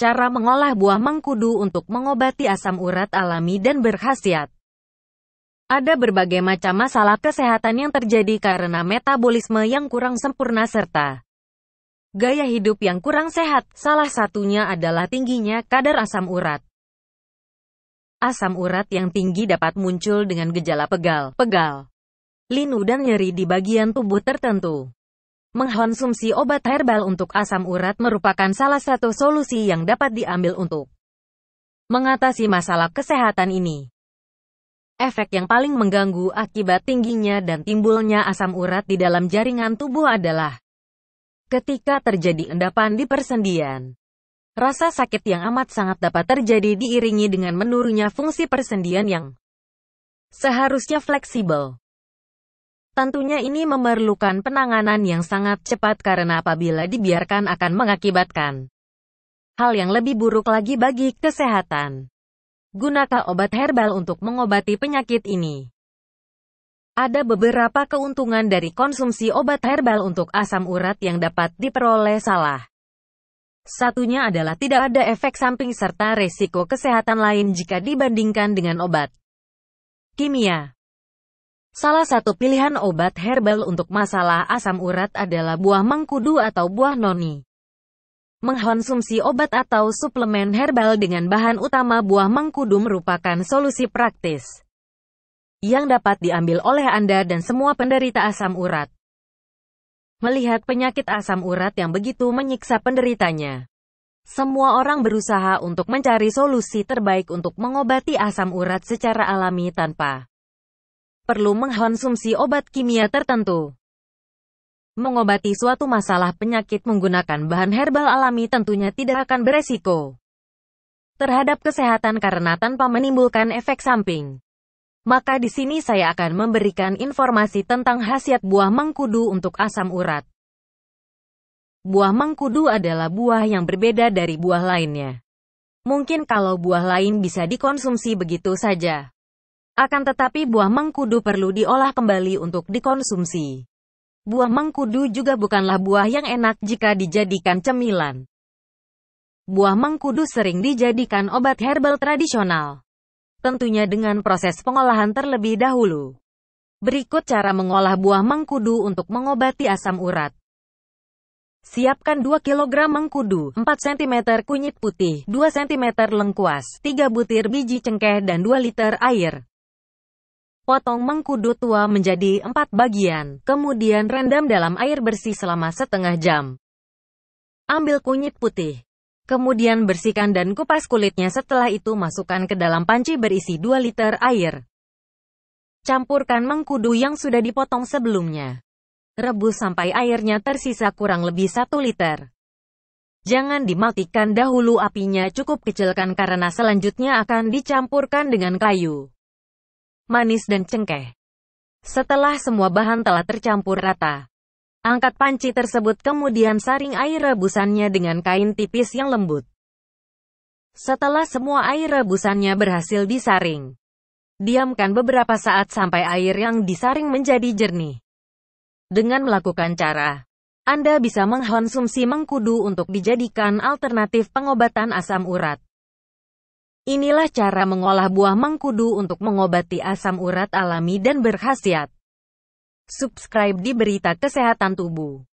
Cara mengolah buah mengkudu untuk mengobati asam urat alami dan berkhasiat. Ada berbagai macam masalah kesehatan yang terjadi karena metabolisme yang kurang sempurna serta gaya hidup yang kurang sehat. Salah satunya adalah tingginya kadar asam urat. Asam urat yang tinggi dapat muncul dengan gejala pegal, pegal, linu dan nyeri di bagian tubuh tertentu. Mengkonsumsi obat herbal untuk asam urat merupakan salah satu solusi yang dapat diambil untuk mengatasi masalah kesehatan ini. Efek yang paling mengganggu akibat tingginya dan timbulnya asam urat di dalam jaringan tubuh adalah ketika terjadi endapan di persendian. Rasa sakit yang amat sangat dapat terjadi diiringi dengan menurunnya fungsi persendian yang seharusnya fleksibel. Tentunya ini memerlukan penanganan yang sangat cepat karena apabila dibiarkan akan mengakibatkan hal yang lebih buruk lagi bagi kesehatan. Gunakan obat herbal untuk mengobati penyakit ini. Ada beberapa keuntungan dari konsumsi obat herbal untuk asam urat yang dapat diperoleh salah. Satunya adalah tidak ada efek samping serta resiko kesehatan lain jika dibandingkan dengan obat kimia. Salah satu pilihan obat herbal untuk masalah asam urat adalah buah mengkudu atau buah noni. Mengkonsumsi obat atau suplemen herbal dengan bahan utama buah mengkudu merupakan solusi praktis yang dapat diambil oleh Anda dan semua penderita asam urat. Melihat penyakit asam urat yang begitu menyiksa penderitanya, semua orang berusaha untuk mencari solusi terbaik untuk mengobati asam urat secara alami tanpa perlu mengkonsumsi obat kimia tertentu. Mengobati suatu masalah penyakit menggunakan bahan herbal alami tentunya tidak akan beresiko terhadap kesehatan karena tanpa menimbulkan efek samping. Maka di sini saya akan memberikan informasi tentang khasiat buah mengkudu untuk asam urat. Buah mengkudu adalah buah yang berbeda dari buah lainnya. Mungkin kalau buah lain bisa dikonsumsi begitu saja. Akan tetapi buah mengkudu perlu diolah kembali untuk dikonsumsi. Buah mengkudu juga bukanlah buah yang enak jika dijadikan cemilan. Buah mengkudu sering dijadikan obat herbal tradisional. Tentunya dengan proses pengolahan terlebih dahulu. Berikut cara mengolah buah mengkudu untuk mengobati asam urat. Siapkan 2 kg mengkudu, 4 cm kunyit putih, 2 cm lengkuas, 3 butir biji cengkeh dan 2 liter air. Potong mengkudu tua menjadi empat bagian, kemudian rendam dalam air bersih selama setengah jam. Ambil kunyit putih. Kemudian bersihkan dan kupas kulitnya setelah itu masukkan ke dalam panci berisi 2 liter air. Campurkan mengkudu yang sudah dipotong sebelumnya. Rebus sampai airnya tersisa kurang lebih 1 liter. Jangan dimatikan dahulu apinya cukup kecilkan karena selanjutnya akan dicampurkan dengan kayu manis dan cengkeh. Setelah semua bahan telah tercampur rata, angkat panci tersebut kemudian saring air rebusannya dengan kain tipis yang lembut. Setelah semua air rebusannya berhasil disaring, diamkan beberapa saat sampai air yang disaring menjadi jernih. Dengan melakukan cara, Anda bisa mengkonsumsi mengkudu untuk dijadikan alternatif pengobatan asam urat. Inilah cara mengolah buah mangkudu untuk mengobati asam urat alami dan berkhasiat. Subscribe di Berita Kesehatan Tubuh.